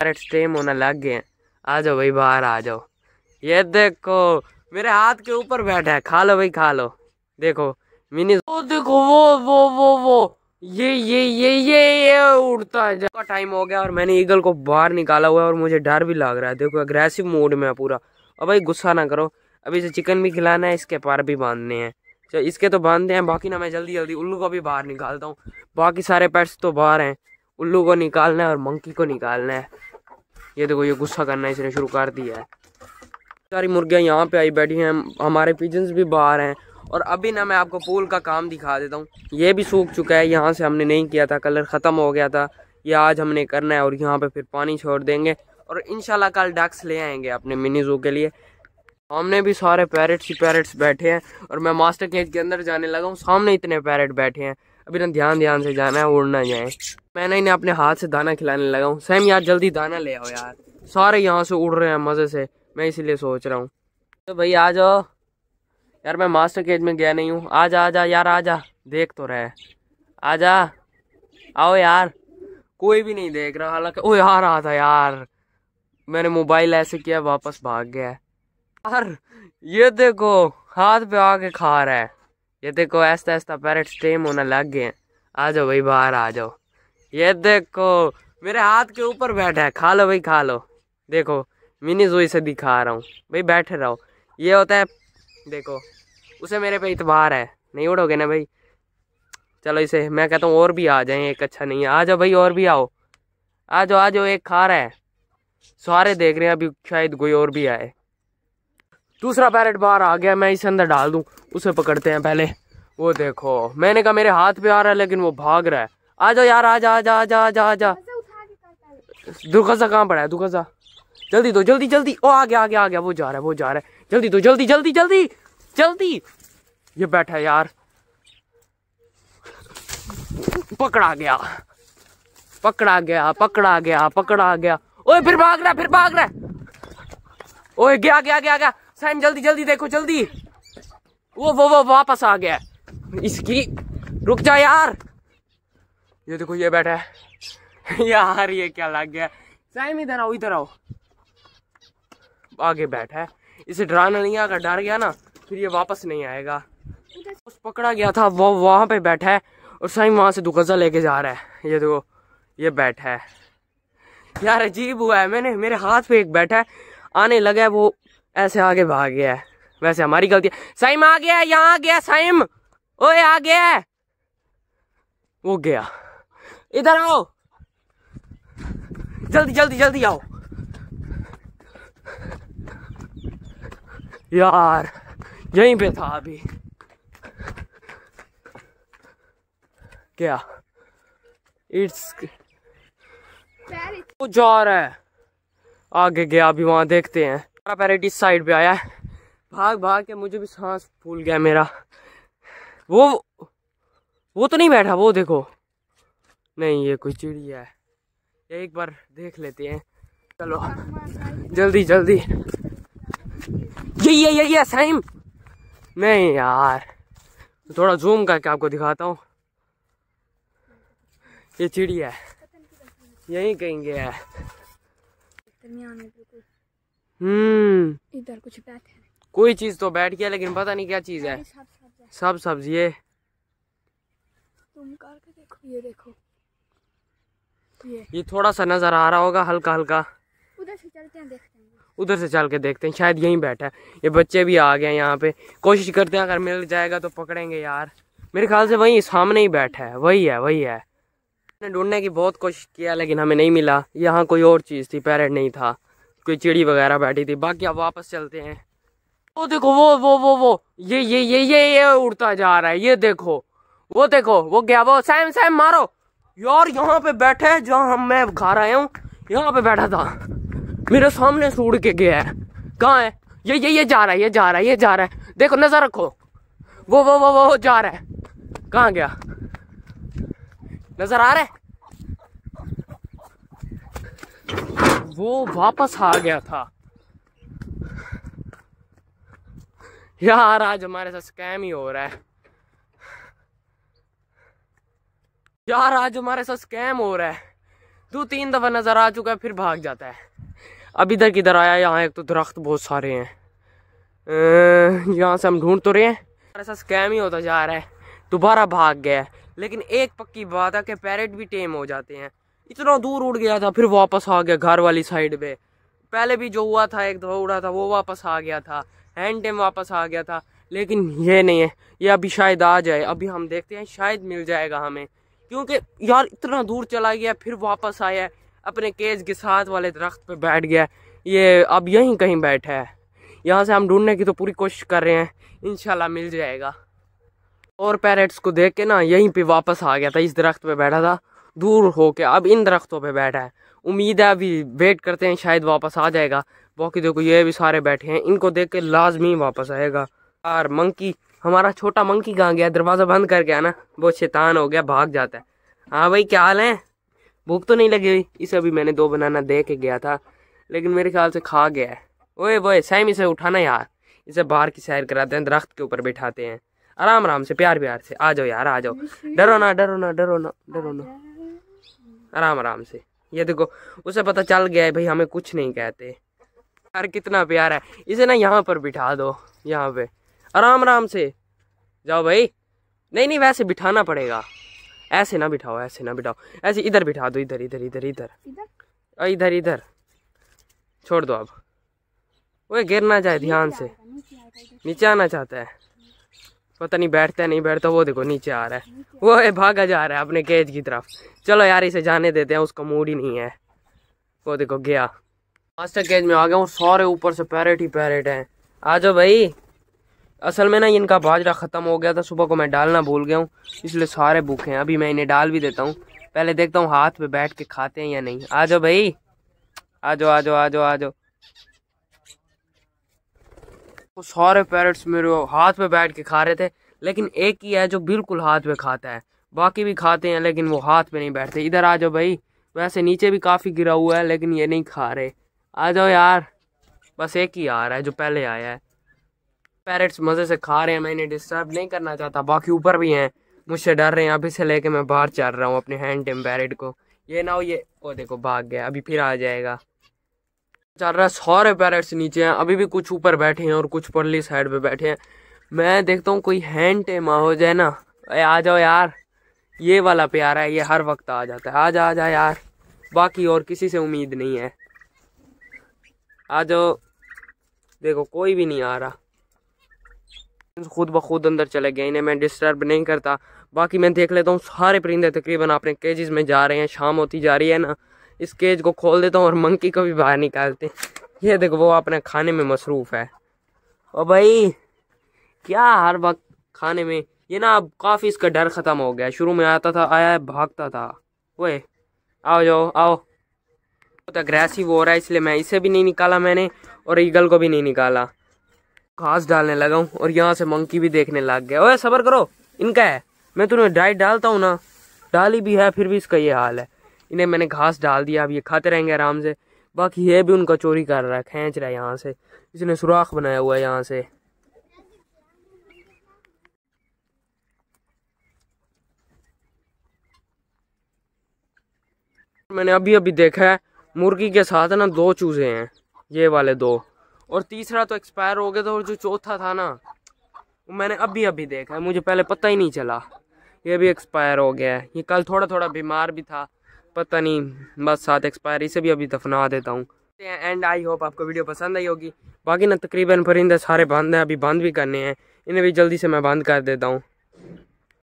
Carat stem होने लग गए आ जाओ भाई बाहर आ जाओ ये देखो मेरे हाथ के ऊपर बैठा है खा लो भाई खा लो देखो मिनी वो देखो वो वो वो वो ये ये ये ये ये उड़ता है जब टाइम हो गया और मैंने ईगल को बाहर निकाला हुआ है और मुझे डर भी लग रहा है देखो अग्रेसिव मूड में है पूरा और भाई गुस्सा ना करो अभी इसे चिकन भी खिलाना है इसके पार भी बांधने हैं चलो इसके तो बांधते हैं बाकी ना मैं जल्दी जल्दी उल्लू को भी बाहर निकालता हूँ बाकी सारे पेट्स तो बाहर हैं उल्लू को निकालना है और मंकी को निकालना है ये देखो ये गुस्सा करना इसने शुरू कर दिया है सारी मुर्गियाँ यहाँ पे आई बैठी हैं हमारे पिजन्स भी बाहर हैं और अभी ना मैं आपको पूल का काम दिखा देता हूँ ये भी सूख चुका है यहाँ से हमने नहीं किया था कलर ख़त्म हो गया था ये आज हमने करना है और यहाँ पे फिर पानी छोड़ देंगे और इन कल डक्स ले आएंगे अपने मिनी जू के लिए सामने भी सारे पैरट्स ही पैरट्स बैठे हैं और मैं मास्टर केज के अंदर जाने लगा हूँ सामने इतने पैरट बैठे हैं अभी ना ध्यान ध्यान से जाना है उड़ना जाए मैं ना इन्हें अपने हाथ से दाना खिलाने लगा हूँ सैम यार जल्दी दाना ले आओ यार सारे यहाँ से उड़ रहे हैं मज़े से मैं इसीलिए सोच रहा हूँ तो भाई आ जाओ यार मैं मास्टर केज में गया नहीं हूँ आ जा आ जा यार आ जा देख तो रहे आ जा आओ यार कोई भी नहीं देख रहा हालांकि ओ यार आ था यार मैंने मोबाइल ऐसे किया वापस भाग गया यार ये देखो हाथ पे आके खा रहा है ये देखो ऐसा ऐसा पैरेट स्टेम होने लग गए आ जाओ भाई बाहर आ जाओ ये देखो मेरे हाथ के ऊपर बैठा है खा लो भाई खा लो देखो मिनी जोई से दिखा रहा हूँ भाई बैठे रहो ये होता है देखो उसे मेरे पे इतबार है नहीं उड़ोगे ना भाई चलो इसे मैं कहता हूँ और भी आ जाए एक अच्छा नहीं है आ जाओ भाई और भी आओ आ जाओ आ जाओ एक खा रहा है सारे देख रहे हैं अभी शायद कोई और भी आए दूसरा पैरेट बाहर आ गया मैं इसे अंदर डाल दूँ उसे पकड़ते हैं पहले वो देखो मैंने कहा मेरे हाथ पे आ रहा है लेकिन वो भाग रहा है आ जाओ यार आ जा आ जा आ जा आ जा दुखसा कहाँ पड़ा है दुखसा जल्दी दो जल्दी जल्दी ओ आ गया आ गया आ गया वो जा रहा है वो जा रहा है जल्दी दो जल्दी जल्दी जल्दी जल्दी ये बैठा है यार पकड़ा गया पकड़ा गया पकड़ा गया पकड़ा गया ओए फिर भाग रहा फिर भाग रहा ओए गया गया गया गया साइम जल्दी जल्दी देखो जल्दी वो वो वो वापस आ गया इसकी रुक जा यार ये देखो ये बैठा है यार ये क्या लग गया साइम इधर आओ इधर आओ आगे बैठा है इसे डराना नहीं आकर डर गया ना फिर ये वापस नहीं आएगा उस पकड़ा गया था वो वहां पे बैठा है और साइम वहां से दुगजा लेके जा रहा है ये देखो ये बैठा है यार अजीब हुआ है मैंने मेरे हाथ पे एक बैठा है आने लगा है वो ऐसे आगे भाग गया है वैसे हमारी गलती है साइम आ गया यहाँ आ गया साइम ओए आ गया है वो गया इधर आओ जल्दी जल्दी जल्दी आओ यार यहीं पे था अभी क्या इट्स जा रहा है आगे गया अभी वहां देखते हैं पैरेट इस साइड पे आया है भाग भाग के मुझे भी सांस फूल गया मेरा वो वो तो नहीं बैठा वो देखो नहीं ये कोई चिड़िया है एक बार देख लेते हैं चलो जल्दी जल्दी ये ये ये ये सेम नहीं यार तो थोड़ा जूम करके आपको दिखाता हूँ ये चिड़िया है यहीं कहीं गया है हम्म। इधर कुछ कोई चीज तो बैठ गया लेकिन पता नहीं क्या चीज है सब सब्जी ये तुम करके देखो ये देखो ये ये थोड़ा सा नजर आ रहा होगा हल्का हल्का उधर से चलते हैं देखते हैं उधर से चल के देखते हैं शायद यहीं बैठा है ये बच्चे भी आ गए यहाँ पे कोशिश करते हैं अगर मिल जाएगा तो पकड़ेंगे यार मेरे ख्याल से वही सामने ही बैठा है वही है वही है ढूंढने की बहुत कोशिश किया लेकिन हमें नहीं मिला यहाँ कोई और चीज़ थी पैरेट नहीं था कोई चिड़ी वगैरह बैठी थी बाकी अब वापस चलते हैं वो देखो वो वो वो वो ये ये ये ये ये उड़ता जा रहा है ये देखो वो देखो वो गया वो सैम सैम मारो यार यहाँ पे बैठे है जहाँ हम मैं खा रहा हूँ यहाँ पे बैठा था मेरे सामने से उड़ के गया है कहाँ है ये ये ये जा रहा है ये जा रहा है ये जा रहा है देखो नजर रखो वो वो वो वो जा रहा है कहाँ गया नजर आ रहा है वो वापस आ गया था यार आज हमारे साथ स्कैम ही हो रहा है यार आज हमारे साथ स्कैम हो रहा है दो तीन दफा नजर आ चुका है फिर भाग जाता है अब इधर किधर आया यहाँ एक तो दरख्त बहुत सारे हैं अं, यहाँ से हम ढूंढ तो रहे हैं हमारे साथ स्कैम ही होता जा रहा है दोबारा भाग गया है लेकिन एक पक्की बात है कि पैरेट भी टेम हो जाते हैं इतना दूर उड़ गया था फिर वापस आ गया घर वाली साइड पे पहले भी जो हुआ था एक दफा उड़ा था वो वापस आ गया था हैंड टाइम वापस आ गया था लेकिन ये नहीं है ये अभी शायद आ जाए अभी हम देखते हैं शायद मिल जाएगा हमें क्योंकि यार इतना दूर चला गया फिर वापस आया अपने केज के साथ वाले दरख्त पे बैठ गया ये अब यहीं कहीं बैठा है यहाँ से हम ढूंढने की तो पूरी कोशिश कर रहे हैं इन मिल जाएगा और पैरेट्स को देख के ना यहीं पे वापस आ गया था इस दरख्त पे बैठा था दूर हो के अब इन दरख्तों पे बैठा है उम्मीद है अभी वेट करते हैं शायद वापस आ जाएगा बाकी देखो ये भी सारे बैठे हैं इनको देख के लाजमी वापस आएगा यार मंकी हमारा छोटा मंकी कहाँ गया दरवाज़ा बंद कर गया ना वो शैतान हो गया भाग जाता है हाँ भाई क्या हाल है भूख तो नहीं लगी हुई इसे अभी मैंने दो बनाना दे के गया था लेकिन मेरे ख्याल से खा गया है ओए वो सैम इसे उठाना यार इसे बाहर की सैर कराते हैं दरख्त के ऊपर बिठाते हैं आराम आराम से प्यार प्यार से आ जाओ यार आ जाओ डरो ना डरो ना डरो ना डरो ना आराम आराम से ये देखो उसे पता चल गया है भाई हमें कुछ नहीं कहते यार कितना प्यार है इसे ना यहाँ पर बिठा दो यहाँ पे आराम आराम से जाओ भाई नहीं नहीं वैसे बिठाना पड़ेगा ऐसे ना बिठाओ ऐसे ना बिठाओ ऐसे इधर बिठा दो इधर इधर इधर इधर इधर इधर छोड़ दो अब वो गिर ना जाए ध्यान से नीचे आना चाहता है पता नहीं बैठता है नहीं बैठता वो देखो नीचे आ रहा है वो है भागा जा रहा है अपने केज की तरफ चलो यार इसे जाने देते हैं उसका मूड ही नहीं है वो देखो गया मास्टर केज में आ गया हूँ सारे ऊपर से पैरेट ही पैरेट हैं आ जाओ भाई असल में ना इनका बाजरा ख़त्म हो गया था सुबह को मैं डालना भूल गया हूँ इसलिए सारे भूखे हैं अभी मैं इन्हें डाल भी देता हूँ पहले देखता हूँ हाथ पे बैठ के खाते हैं या नहीं आ जाओ भाई आ जाओ आ जाओ आ जाओ आ जाओ वो सारे पैरट्स मेरे हाथ पे बैठ के खा रहे थे लेकिन एक ही है जो बिल्कुल हाथ पे खाता है बाकी भी खाते हैं लेकिन वो हाथ पे नहीं बैठते इधर आ जाओ भाई वैसे नीचे भी काफ़ी गिरा हुआ है लेकिन ये नहीं खा रहे आ जाओ यार बस एक ही आ रहा है जो पहले आया है पैरट्स मज़े से खा रहे हैं मैं इन्हें डिस्टर्ब नहीं करना चाहता बाकी ऊपर भी हैं मुझसे डर रहे हैं अभी से लेके मैं बाहर चल रहा हूँ अपने हैंड टेम पैरट को ये ना हो ये ओ देखो भाग गया अभी फिर आ जाएगा चल रहा है सारे पैरट्स नीचे हैं अभी भी कुछ ऊपर बैठे हैं और कुछ परली साइड पे बैठे हैं मैं देखता हूँ कोई हैंड टेमा हो जाए ना अरे आ जाओ यार ये वाला प्यारा है ये हर वक्त आ जाता है आ जा आ जा यार बाकी और किसी से उम्मीद नहीं है आ जाओ देखो कोई भी नहीं आ रहा खुद ब खुद अंदर चले गए इन्हें मैं डिस्टर्ब नहीं करता बाकी मैं देख लेता हूँ सारे परिंदे तकरीबन अपने केजेस में जा रहे हैं शाम होती जा रही है ना इस केज को खोल देता हूँ और मंकी को भी बाहर निकालते ये देखो वो अपने खाने में मसरूफ़ है ओ भाई क्या हर वक्त खाने में ये ना अब काफ़ी इसका डर ख़त्म हो गया शुरू में आता था आया भागता था वो आओ जाओ आओ बहुत अग्रेसिव हो रहा है इसलिए मैं इसे भी नहीं निकाला मैंने और ईगल को भी नहीं निकाला घास डालने लगा हूँ और यहाँ से मंकी भी देखने लग गया ओए सबर करो इनका है मैं तुम्हें तो डाइट डालता हूँ ना डाली भी है फिर भी इसका ये हाल है इन्हें मैंने घास डाल दिया अब ये खाते रहेंगे आराम से बाकी ये भी उनका चोरी कर रहा है खींच रहा है यहाँ से इसने सुराख बनाया हुआ है यहाँ से मैंने अभी अभी देखा है मुर्गी के साथ ना दो चूजे हैं ये वाले दो और तीसरा तो एक्सपायर हो गया था और जो चौथा था ना वो मैंने अभी अभी देखा है मुझे पहले पता ही नहीं चला ये भी एक्सपायर हो गया है ये कल थोड़ा थोड़ा बीमार भी था पता नहीं बस साथ एक्सपायरी से भी अभी दफना देता हूँ एंड आई होप आपको वीडियो पसंद आई होगी बाकी ना तकरीबन परिंदे सारे बंद हैं अभी बंद भी करने हैं इन्हें भी जल्दी से मैं बंद कर देता हूँ